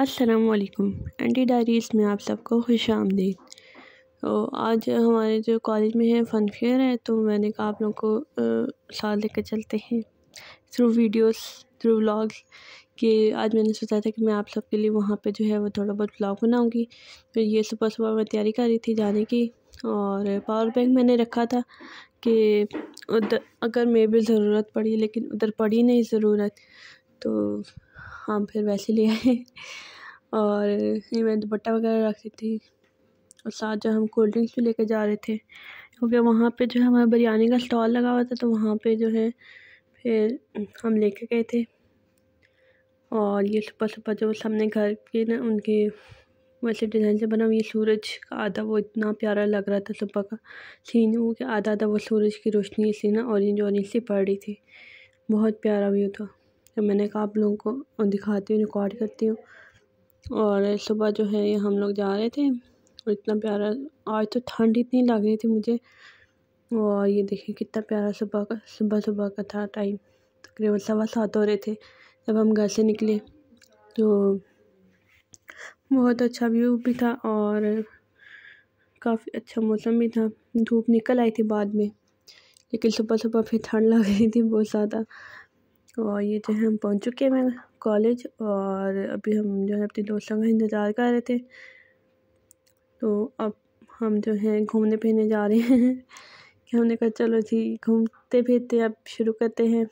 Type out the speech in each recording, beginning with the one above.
असलकुम anti diaries में आप सबको खुश आमदीद तो आज हमारे जो कॉलेज में है फ़न फेयर है तो मैंने कहा आप लोगों को साथ लेकर चलते हैं थ्रू वीडियोस थ्रू व्लॉग्स कि आज मैंने सोचा था कि मैं आप सबके लिए वहाँ पे जो है वो थोड़ा बहुत ब्लॉग बनाऊँगी तो ये सुबह सुबह मैं तैयारी कर रही थी जाने की और पावर बैंक मैंने रखा था कि उधर अगर मे भी ज़रूरत पड़ी लेकिन उधर पड़ी नहीं ज़रूरत तो हम फिर वैसे ले आए और नहीं मैं दुपट्टा वगैरह रखी थी और साथ जो हम कोल्ड ड्रिंक्स भी लेकर जा रहे थे क्योंकि वहाँ पे जो है हमारा बिरयानी का स्टॉल लगा हुआ था तो वहाँ पे जो है फिर हम लेके गए थे और ये सुबह सुबह जो सामने घर के ना उनके वैसे डिज़ाइन से बना हुआ ये सूरज का आधा वो इतना प्यारा लग रहा था सुबह का सीन वो कि आधा आधा वो सूरज की रोशनी सी ना ऑरेंज ऑरेंज सी पड़ रही थी बहुत प्यारा व्यू था तो मैंने कहा आप लोगों को दिखाती हूँ रिकॉर्ड करती हूँ और सुबह जो है हम लोग जा रहे थे और इतना प्यारा आज तो ठंड इतनी लग रही थी मुझे और ये देखिए कितना प्यारा सुबह का सुबह सुबह का था टाइम तकरीबन तो सवा सात हो रहे थे जब हम घर से निकले तो बहुत अच्छा व्यू भी था और काफ़ी अच्छा मौसम भी था धूप निकल आई थी बाद में लेकिन सुबह सुबह फिर ठंड लग रही थी बहुत ज़्यादा और ये जो है हम पहुंच चुके हैं कॉलेज और अभी हम जो है अपने दोस्तों का इंतज़ार कर रहे थे तो अब हम जो है घूमने फिरने जा रहे हैं कि हमने कहा चलो जी घूमते फिरते अब शुरू करते हैं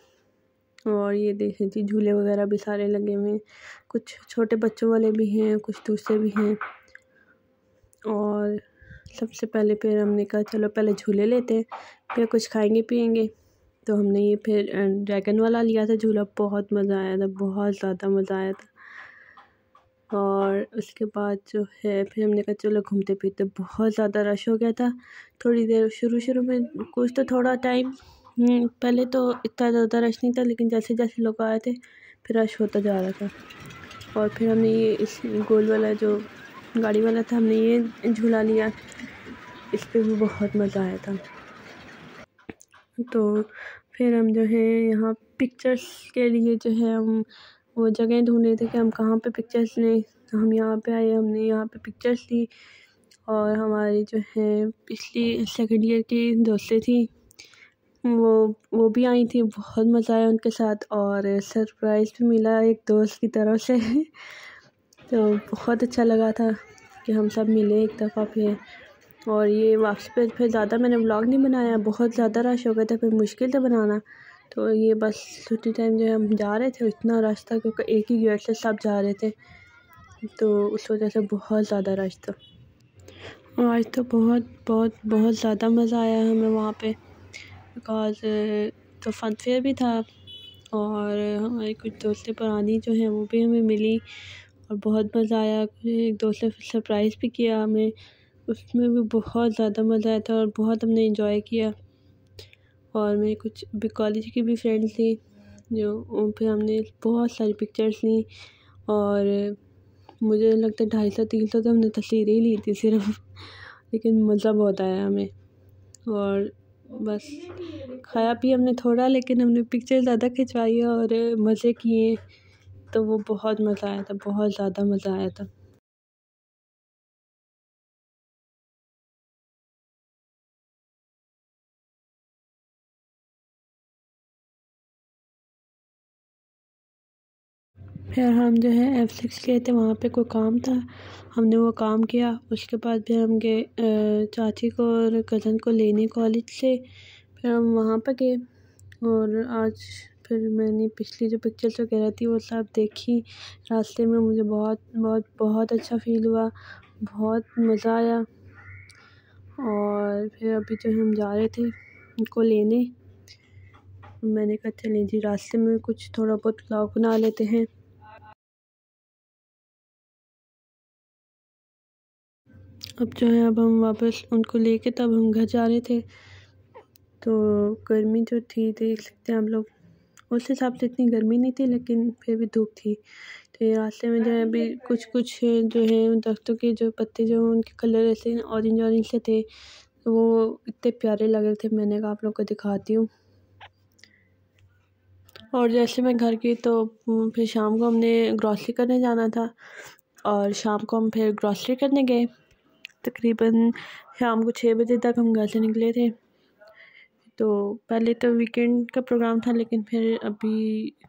और ये देखें जी झूले वगैरह भी सारे लगे हुए हैं कुछ छोटे बच्चों वाले भी हैं कुछ दूसरे भी हैं और सबसे पहले फिर हमने कहा चलो पहले झूले लेते हैं फिर कुछ खाएंगे पियेंगे तो हमने ये फिर ड्रैगन वाला लिया था झूला बहुत मज़ा आया था बहुत ज़्यादा मज़ा आया था और उसके बाद जो है फिर हमने कहा चलो घूमते फिरते बहुत ज़्यादा रश हो गया था थोड़ी देर शुरू शुरू में कुछ तो थोड़ा टाइम हम्म, पहले तो इतना ज़्यादा रश नहीं था लेकिन जैसे जैसे लोग आए थे फिर रश होता जा रहा था और फिर हमने ये इस गोल वाला जो गाड़ी वाला था हमने ये झूला लिया इस पर भी बहुत मज़ा आया था तो फिर हम जो है यहाँ पिक्चर्स के लिए जो है हम वो जगह ढूंढ रहे थे कि हम कहाँ पे पिक्चर्स लें तो हम यहाँ पे आए हमने यहाँ पे पिक्चर्स ली और हमारी जो है पिछली सेकेंड ईयर की दोस्तें थी वो वो भी आई थी बहुत मज़ा आया उनके साथ और सरप्राइज़ भी मिला एक दोस्त की तरफ से तो बहुत अच्छा लगा था कि हम सब मिले एक दफ़ा फिर और ये वापस पे फिर ज़्यादा मैंने ब्लॉग नहीं बनाया बहुत ज़्यादा रश हो गया था फिर मुश्किल था बनाना तो ये बस छुट्टी टाइम जो हम जा रहे थे इतना रश था क्योंकि एक ही गेट से सब जा रहे थे तो उस वजह से बहुत ज़्यादा रश था और आज तो बहुत बहुत बहुत ज़्यादा मज़ा आया हमें वहाँ पे बिकॉज तो फन फेयर भी था और हमारी कुछ दोस्तें पुरानी जो हैं वो भी हमें मिली और बहुत मज़ा आया एक दोस्त ने सरप्राइज़ भी किया हमें उसमें भी बहुत ज़्यादा मज़ा आया था और बहुत हमने इंजॉय किया और मेरे कुछ भी कॉलेज की भी फ्रेंड्स थी जो उन पर हमने बहुत सारी पिक्चर्स ली और मुझे लगता है ढाई सौ तीन सौ तो हमने तस्वीरें ही ली थी सिर्फ लेकिन मज़ा बहुत आया हमें और बस खाया भी हमने थोड़ा लेकिन हमने पिक्चर ज़्यादा खिंचवाई और मज़े किए तो वो बहुत मज़ा आया था बहुत ज़्यादा मज़ा आया था फिर हम जो है एफ़ सिक्स गए थे वहाँ पे कोई काम था हमने वो काम किया उसके बाद फिर हम गए चाची को और कज़न को लेने कॉलेज से फिर हम वहाँ पर गए और आज फिर मैंने पिछली जो पिक्चर्स वगैरह थी वो सब देखी रास्ते में मुझे बहुत बहुत बहुत अच्छा फ़ील हुआ बहुत मज़ा आया और फिर अभी जो हम जा रहे थे उनको लेने मैंने कहा चलें जी रास्ते में कुछ थोड़ा बहुत ब्लॉग बना लेते हैं अब जो है अब हम वापस उनको लेके तब हम घर जा रहे थे तो गर्मी जो थी देख सकते हैं हम लोग उस हिसाब से इतनी गर्मी नहीं थी लेकिन फिर भी धूप थी तो रास्ते में जो है अभी कुछ कुछ जो है उन दरख्तों के जो पत्ते जो उनके कलर ऐसे ऑरेंज ऑरेंज से थे तो वो इतने प्यारे लग रहे थे मैंने कहा आप लोग को दिखाती हूँ और जैसे मैं घर गई तो फिर शाम को हमने ग्रॉसरी करने जाना था और शाम को हम फिर ग्रॉसरी करने गए तकरीबन शाम को छः बजे तक हम घर से निकले थे तो पहले तो वीकेंड का प्रोग्राम था लेकिन फिर अभी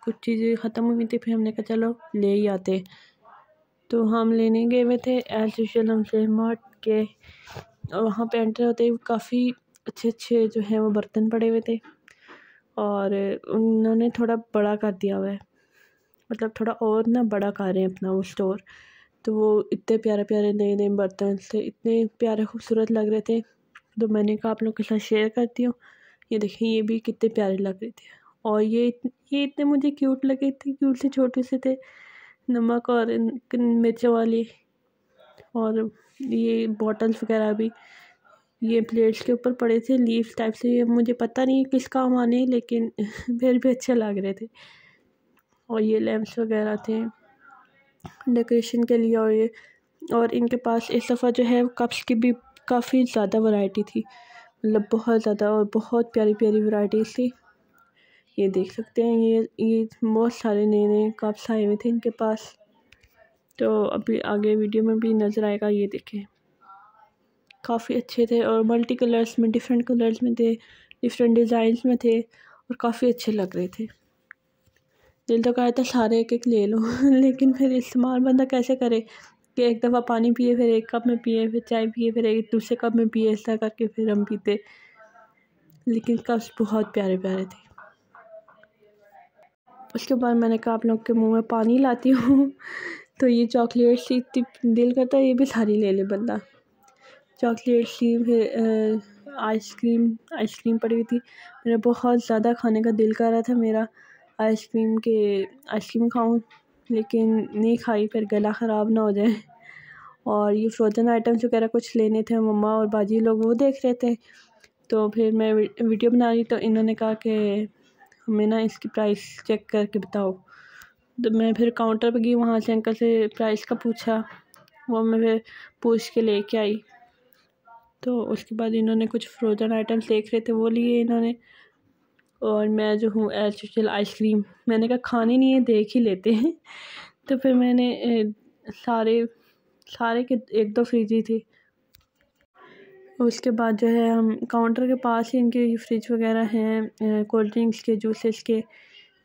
कुछ चीज़ें ख़त्म हुई थी फिर हमने कहा चलो ले ही आते तो हम लेने गए हुए थे एज यूशल हम से मार्ट के और वहाँ पे एंटर होते काफ़ी अच्छे अच्छे जो हैं वो बर्तन पड़े हुए थे और उन्होंने थोड़ा बड़ा कर दिया हुआ है मतलब थोड़ा और ना बड़ा कर रहे हैं अपना वो स्टोर तो वो इतने प्यारे प्यारे नए नए बर्तन थे इतने प्यारे खूबसूरत लग रहे थे तो मैंने कहा आप लोग के साथ शेयर करती हूँ ये देखिए ये भी कितने प्यारे लग रहे थे और ये ये इतने मुझे क्यूट लगे थे क्यूट से छोटे से थे नमक और मिर्चों वाली और ये बॉटल्स वगैरह भी ये प्लेट्स के ऊपर पड़े थे लीव टाइप से ये मुझे पता नहीं किस काम आने लेकिन फिर भी अच्छे लग रहे थे और ये लैम्प्स वगैरह थे डेकोरेशन के लिए और ये और इनके पास इस दफ़ा जो है कप्स की भी काफ़ी ज़्यादा वैरायटी थी मतलब बहुत ज़्यादा और बहुत प्यारी प्यारी वैरायटीज़ थी ये देख सकते हैं ये ये बहुत सारे नए नए कप्स आए हुए थे इनके पास तो अभी आगे वीडियो में भी नज़र आएगा ये देखें काफ़ी अच्छे थे और मल्टी कलर्स में डिफरेंट कलर्स में थे डिफरेंट डिज़ाइंस में थे और काफ़ी अच्छे लग रहे थे दिल तो कहता सारे एक एक ले लो लेकिन फिर इस्तेमाल बंदा कैसे करे कि एक दफ़ा पानी पिए फिर एक कप में पिए फिर चाय पिए फिर एक दूसरे कप में पिए ऐसा करके फिर हम पीते लेकिन कप्स बहुत प्यारे प्यारे थे उसके बाद मैंने कहा आप लोग के मुंह में पानी लाती हूँ तो ये चॉकलेट सी इतनी दिल करता है ये भी सारी ले ले बंदा चॉकलेट सी फिर आइसक्रीम आइसक्रीम पड़ी हुई थी मेरा बहुत ज़्यादा खाने का दिल कर रहा था मेरा आइसक्रीम के आइसक्रीम खाऊं लेकिन नहीं खाई फिर गला ख़राब ना हो जाए और ये फ्रोज़न आइटम्स वगैरह कुछ लेने थे मम्मा और बाजी लोग वो देख रहे थे तो फिर मैं वीडियो बना रही तो इन्होंने कहा कि हमें ना इसकी प्राइस चेक करके बताओ तो मैं फिर काउंटर पर गई वहाँ से अंकल से प्राइस का पूछा वो मैं फिर पूछ के लेके आई तो उसके बाद इन्होंने कुछ फ्रोज़न आइटम्स देख रहे थे वो लिए इन्होंने और मैं जो हूँ एल आइसक्रीम मैंने कहा खाने नहीं है देख ही लेते हैं तो फिर मैंने सारे सारे के एक दो फ्रिजी थी उसके बाद जो है हम काउंटर के पास ही इनके फ्रिज वगैरह हैं कोल्ड ड्रिंक्स के जूसेस के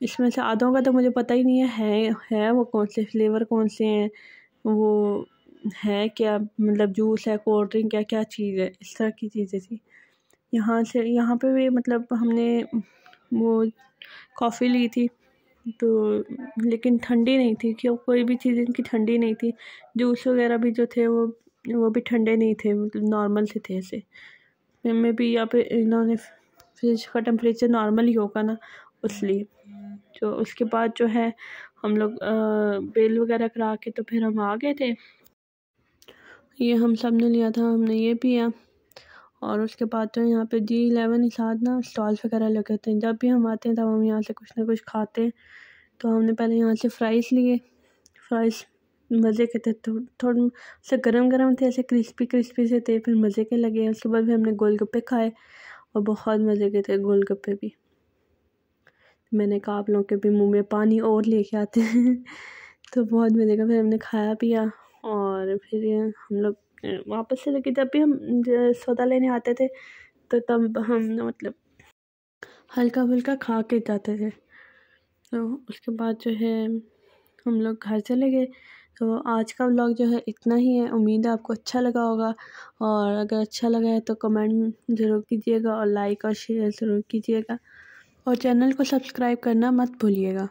इसमें से आधों का तो मुझे पता ही नहीं है है, है वो कौन से फ्लेवर कौन से हैं वो है क्या मतलब जूस है कोल्ड ड्रिंक क्या क्या चीज़ है इस तरह की चीज़ें थी यहाँ से यहाँ पे भी मतलब हमने वो कॉफ़ी ली थी तो लेकिन ठंडी नहीं थी क्यों कोई भी चीज़ इनकी ठंडी नहीं थी जूस वगैरह भी जो थे वो वो भी ठंडे नहीं थे मतलब नॉर्मल से थे ऐसे में भी यहाँ पे इन्होंने फ्रिज का टेम्परेचर नॉर्मल ही होगा ना इसलिए तो उसके बाद जो है हम लोग बेल वगैरह करा के तो फिर हम आ गए थे ये हम सब ने लिया था हमने ये पिया और उसके बाद तो यहाँ पे जी इलेवन साथ ना स्टॉल्स वगैरह लगे होते हैं जब भी हम आते हैं तब हम यहाँ से कुछ ना कुछ खाते हैं तो हमने पहले यहाँ से फ्राइज़ लिए फ्राइज़ मज़े के थे तो थोड़े से गरम गरम थे ऐसे क्रिस्पी क्रिस्पी से थे फिर मज़े के लगे उसके बाद भी हमने गोलगप्पे खाए और बहुत मज़े के थे गोलगप्पे भी मैंने कहा आप लोगों के भी मुँह में पानी और लेके आते हैं तो बहुत मज़े का फिर हमने खाया पिया और फिर हम लोग वापस से लेकिन जब भी हम सौदा लेने आते थे तो तब हम मतलब हल्का फुल्का खा के जाते थे तो उसके बाद जो है हम लोग घर चले गए तो आज का व्लॉग जो है इतना ही है उम्मीद है आपको अच्छा लगा होगा और अगर अच्छा लगा है तो कमेंट ज़रूर कीजिएगा और लाइक और शेयर ज़रूर कीजिएगा और चैनल को सब्सक्राइब करना मत भूलिएगा